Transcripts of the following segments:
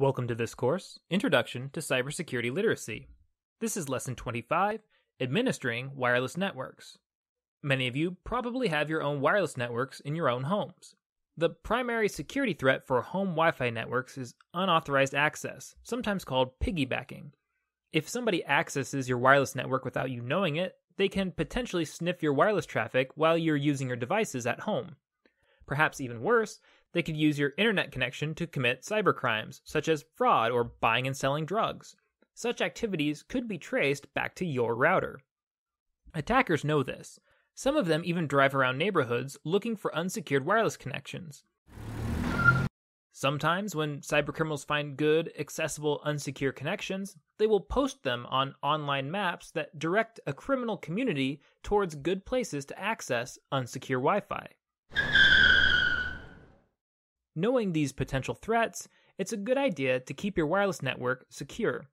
Welcome to this course, Introduction to Cybersecurity Literacy. This is Lesson 25 Administering Wireless Networks. Many of you probably have your own wireless networks in your own homes. The primary security threat for home Wi Fi networks is unauthorized access, sometimes called piggybacking. If somebody accesses your wireless network without you knowing it, they can potentially sniff your wireless traffic while you're using your devices at home. Perhaps even worse, they could use your internet connection to commit cybercrimes, such as fraud or buying and selling drugs. Such activities could be traced back to your router. Attackers know this. Some of them even drive around neighborhoods looking for unsecured wireless connections. Sometimes, when cybercriminals find good, accessible, unsecure connections, they will post them on online maps that direct a criminal community towards good places to access unsecure Wi Fi. Knowing these potential threats, it's a good idea to keep your wireless network secure.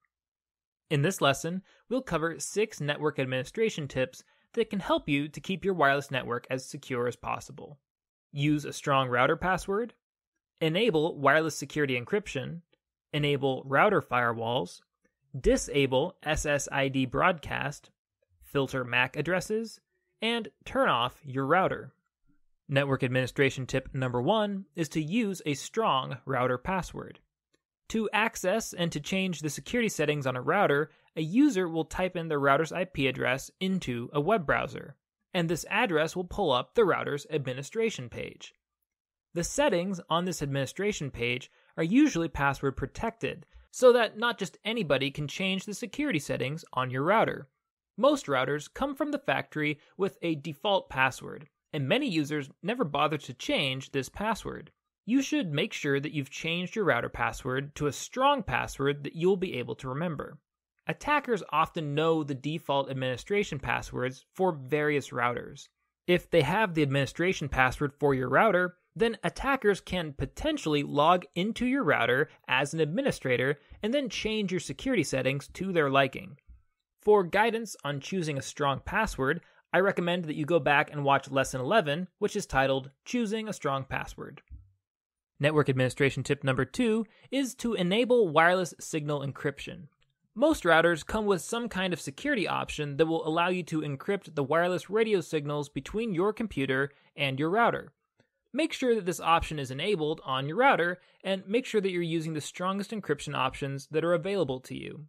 In this lesson, we'll cover six network administration tips that can help you to keep your wireless network as secure as possible. Use a strong router password, enable wireless security encryption, enable router firewalls, disable SSID broadcast, filter MAC addresses, and turn off your router. Network administration tip number one is to use a strong router password. To access and to change the security settings on a router, a user will type in the router's IP address into a web browser, and this address will pull up the router's administration page. The settings on this administration page are usually password protected, so that not just anybody can change the security settings on your router. Most routers come from the factory with a default password, and many users never bother to change this password. You should make sure that you've changed your router password to a strong password that you'll be able to remember. Attackers often know the default administration passwords for various routers. If they have the administration password for your router, then attackers can potentially log into your router as an administrator and then change your security settings to their liking. For guidance on choosing a strong password, I recommend that you go back and watch Lesson 11, which is titled Choosing a Strong Password. Network administration tip number two is to enable wireless signal encryption. Most routers come with some kind of security option that will allow you to encrypt the wireless radio signals between your computer and your router. Make sure that this option is enabled on your router and make sure that you're using the strongest encryption options that are available to you.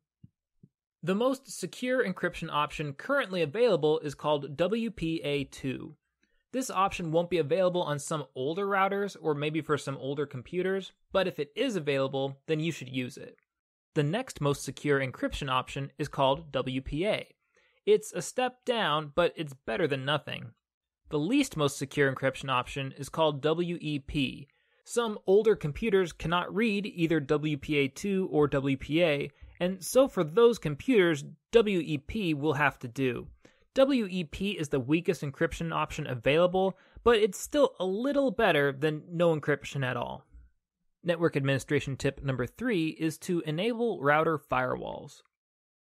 The most secure encryption option currently available is called WPA2. This option won't be available on some older routers or maybe for some older computers, but if it is available, then you should use it. The next most secure encryption option is called WPA. It's a step down, but it's better than nothing. The least most secure encryption option is called WEP. Some older computers cannot read either WPA2 or WPA, and so for those computers, WEP will have to do. WEP is the weakest encryption option available, but it's still a little better than no encryption at all. Network administration tip number three is to enable router firewalls.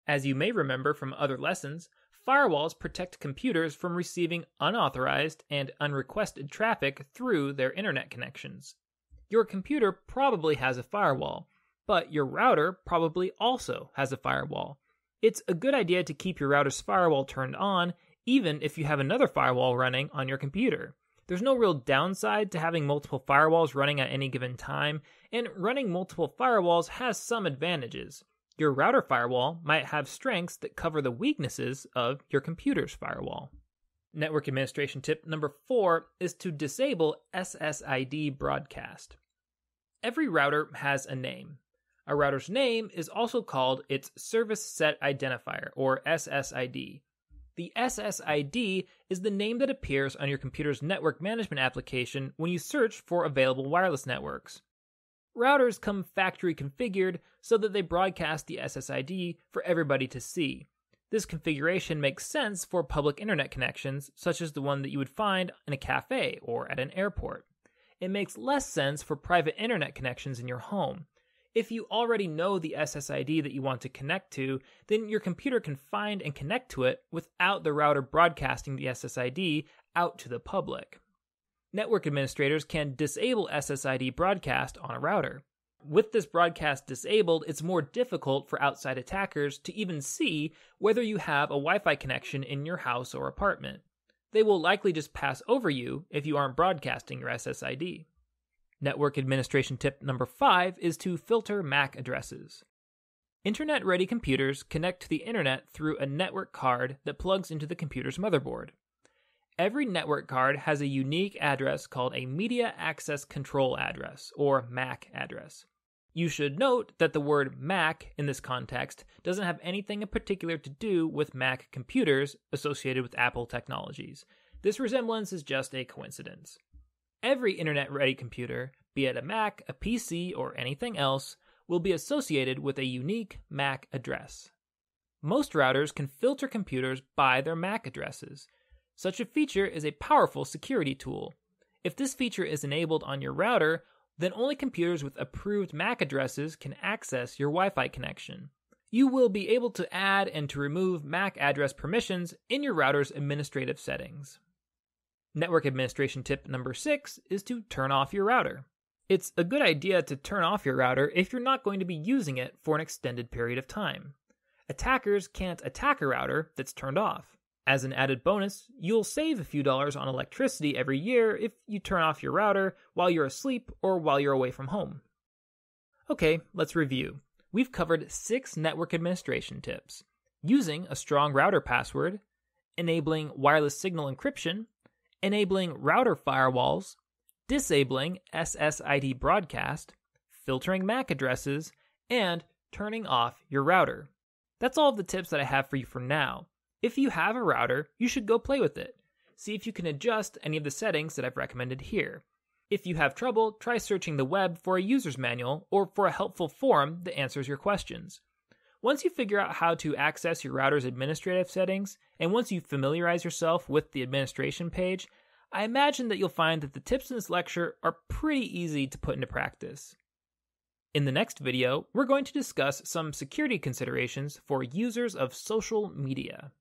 As you may remember from other lessons, firewalls protect computers from receiving unauthorized and unrequested traffic through their internet connections. Your computer probably has a firewall, but your router probably also has a firewall. It's a good idea to keep your router's firewall turned on, even if you have another firewall running on your computer. There's no real downside to having multiple firewalls running at any given time, and running multiple firewalls has some advantages. Your router firewall might have strengths that cover the weaknesses of your computer's firewall. Network administration tip number four is to disable SSID broadcast. Every router has a name. A router's name is also called its service set identifier, or SSID. The SSID is the name that appears on your computer's network management application when you search for available wireless networks. Routers come factory configured so that they broadcast the SSID for everybody to see. This configuration makes sense for public internet connections, such as the one that you would find in a cafe or at an airport. It makes less sense for private internet connections in your home. If you already know the SSID that you want to connect to, then your computer can find and connect to it without the router broadcasting the SSID out to the public. Network administrators can disable SSID broadcast on a router. With this broadcast disabled, it's more difficult for outside attackers to even see whether you have a Wi Fi connection in your house or apartment. They will likely just pass over you if you aren't broadcasting your SSID. Network administration tip number five is to filter MAC addresses. Internet ready computers connect to the internet through a network card that plugs into the computer's motherboard. Every network card has a unique address called a Media Access Control address, or MAC address. You should note that the word MAC in this context doesn't have anything in particular to do with Mac computers associated with Apple technologies. This resemblance is just a coincidence. Every internet ready computer, be it a Mac, a PC, or anything else, will be associated with a unique MAC address. Most routers can filter computers by their MAC addresses. Such a feature is a powerful security tool. If this feature is enabled on your router, then only computers with approved MAC addresses can access your Wi Fi connection. You will be able to add and to remove MAC address permissions in your router's administrative settings. Network administration tip number six is to turn off your router. It's a good idea to turn off your router if you're not going to be using it for an extended period of time. Attackers can't attack a router that's turned off. As an added bonus, you'll save a few dollars on electricity every year if you turn off your router while you're asleep or while you're away from home. Okay, let's review. We've covered six network administration tips using a strong router password, enabling wireless signal encryption, enabling router firewalls, disabling SSID broadcast, filtering MAC addresses, and turning off your router. That's all of the tips that I have for you for now. If you have a router, you should go play with it. See if you can adjust any of the settings that I've recommended here. If you have trouble, try searching the web for a user's manual or for a helpful forum that answers your questions. Once you figure out how to access your router's administrative settings, and once you familiarize yourself with the administration page, I imagine that you'll find that the tips in this lecture are pretty easy to put into practice. In the next video, we're going to discuss some security considerations for users of social media.